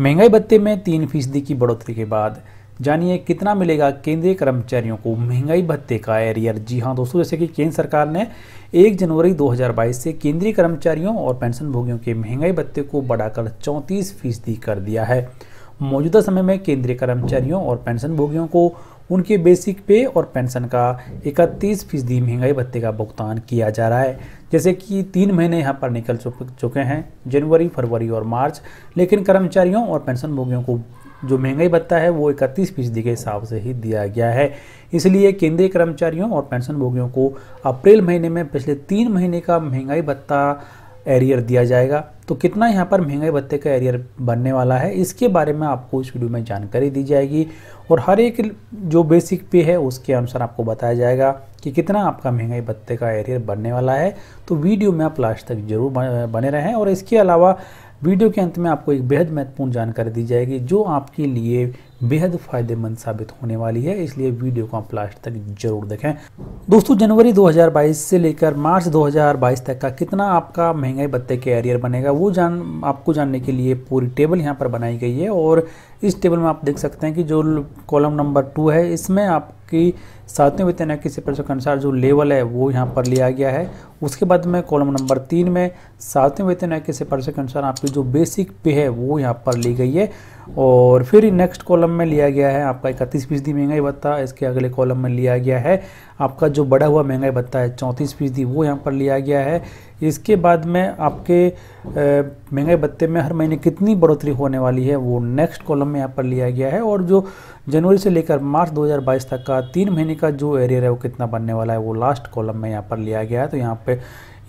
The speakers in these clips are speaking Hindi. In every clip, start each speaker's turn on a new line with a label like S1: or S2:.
S1: महंगाई भत्ते में तीन फीसदी की बढ़ोतरी के बाद जानिए कितना मिलेगा केंद्रीय कर्मचारियों को महंगाई भत्ते का एरियर जी हाँ दोस्तों जैसे कि केंद्र सरकार ने 1 जनवरी 2022 से केंद्रीय कर्मचारियों और पेंशनभोगियों के महंगाई भत्ते को बढ़ाकर 34 फीसदी कर दिया है मौजूदा समय में केंद्रीय कर्मचारियों और पेंशनभोगियों को उनके बेसिक पे और पेंशन का इकतीस फीसदी महंगाई भत्ते का भुगतान किया जा रहा है जैसे कि तीन महीने यहाँ पर निकल चुके हैं जनवरी फरवरी और मार्च लेकिन कर्मचारियों और पेंशनभोगियों को जो महंगाई भत्ता है वो इकतीस फीसदी के हिसाब से ही दिया गया है इसलिए केंद्रीय कर्मचारियों और पेंशनभोगियों को अप्रैल महीने में पिछले तीन महीने का महंगाई भत्ता एरियर दिया जाएगा तो कितना यहाँ पर महंगाई भत्ते का एरियर बनने वाला है इसके बारे में आपको इस वीडियो में जानकारी दी जाएगी और हर एक जो बेसिक पे है उसके अनुसार आपको बताया जाएगा कि कितना आपका महंगाई भत्ते का एरियर बनने वाला है तो वीडियो में आप लास्ट तक जरूर बने रहें और इसके अलावा वीडियो के अंत में आपको एक बेहद महत्वपूर्ण जानकारी दी जाएगी जो आपके लिए बेहद फ़ायदेमंद साबित होने वाली है इसलिए वीडियो को आप लास्ट तक जरूर देखें दोस्तों जनवरी 2022 से लेकर मार्च 2022 तक का कितना आपका महंगाई भत्ते के एरियर बनेगा वो जान आपको जानने के लिए पूरी टेबल यहाँ पर बनाई गई है और इस टेबल में आप देख सकते हैं कि जो कॉलम नंबर टू है इसमें आपकी सातवें वेतन आयोग की सिफारिशों के अनुसार जो लेवल है वो यहाँ पर लिया गया है उसके बाद में कॉलम नंबर तीन में सातवें वेतन आयोग की सिफारिशों के अनुसार आपकी जो बेसिक पे है वो यहाँ पर ली गई है और फिर नेक्स्ट कॉलम में लिया गया है आपका इकतीस फीसदी महंगाई भत्ता इसके अगले कॉलम में लिया गया है आपका जो बड़ा हुआ महंगाई भत्ता है चौंतीस फीसदी वो यहाँ पर लिया गया है इसके बाद में आपके महंगाई भत्ते में हर महीने कितनी बढ़ोतरी होने वाली है वो नेक्स्ट कॉलम में यहाँ पर लिया गया है और जो जनवरी से लेकर मार्च दो तक का तीन महीने कंपनी का जो एरियर है वो कितना बनने वाला है वो लास्ट कॉलम में यहाँ पर लिया गया है तो यहाँ पे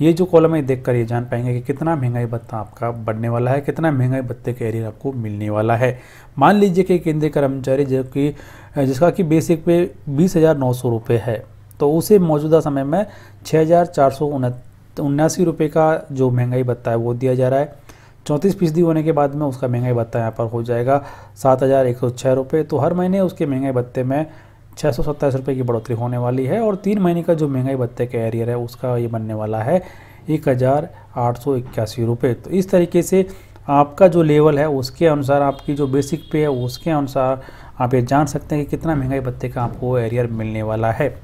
S1: ये जो कॉलम है देख कर ये जान पाएंगे कि कितना महंगाई भत्ता आपका बढ़ने वाला है कितना महंगाई भत्ते के एरियर आपको मिलने वाला है मान लीजिए कि केंद्रीय कर्मचारी जो कि जिसका कि बेसिक पे बीस हज़ार नौ सौ रुपये है तो उसे मौजूदा समय में छः हज़ार चार सौ उन्यासी रुपये का जो महंगाई भत्ता है वो दिया जा रहा है चौंतीस फीसदी होने के बाद में उसका महंगाई भत्ता यहाँ पर हो जाएगा सात हज़ार एक सौ छः रुपये तो हर महीने उसके महंगाई भत्ते में छः सौ सत्ताईस रुपये की बढ़ोतरी होने वाली है और तीन महीने का जो महंगाई भत्ते का एरियर है उसका ये बनने वाला है एक हज़ार आठ सौ इक्यासी रुपये तो इस तरीके से आपका जो लेवल है उसके अनुसार आपकी जो बेसिक पे है उसके अनुसार आप ये जान सकते हैं कि कितना महंगाई भत्ते का आपको एरियर मिलने वाला है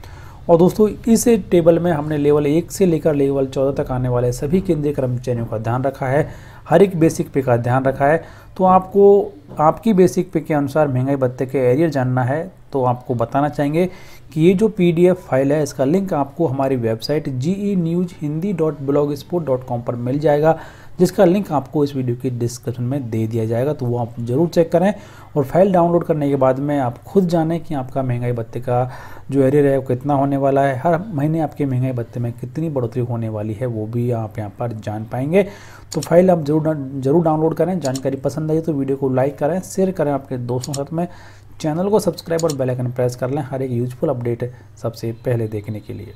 S1: और दोस्तों इस टेबल में हमने लेवल एक से लेकर लेवल चौदह तक आने वाले सभी केंद्रीय कर्मचारियों का ध्यान रखा है हर एक बेसिक पे का ध्यान रखा है तो आपको आपकी बेसिक पे के अनुसार महंगाई भत्ते के एरियर जानना है तो आपको बताना चाहेंगे कि ये जो पी फाइल है इसका लिंक आपको हमारी website G E news Hindi dot blog spot dot com पर मिल जाएगा जिसका लिंक आपको इस वीडियो की डिस्क्रिप्शन में दे दिया जाएगा तो वो आप ज़रूर चेक करें और फाइल डाउनलोड करने के बाद में आप खुद जानें कि आपका महंगाई भत्ते का जो एरियर है वो कितना होने वाला है हर महीने आपके महंगाई भत्ते में कितनी बढ़ोतरी होने वाली है वो भी आप यहाँ पर जान पाएंगे तो फाइल आप जरूर जरूर डाउनलोड करें जानकारी पसंद आई तो वीडियो को लाइक करें शेयर करें आपके दोस्तों के साथ में चैनल को सब्सक्राइब और बेल आइकन प्रेस कर लें हर एक यूजफुल अपडेट सबसे पहले देखने के लिए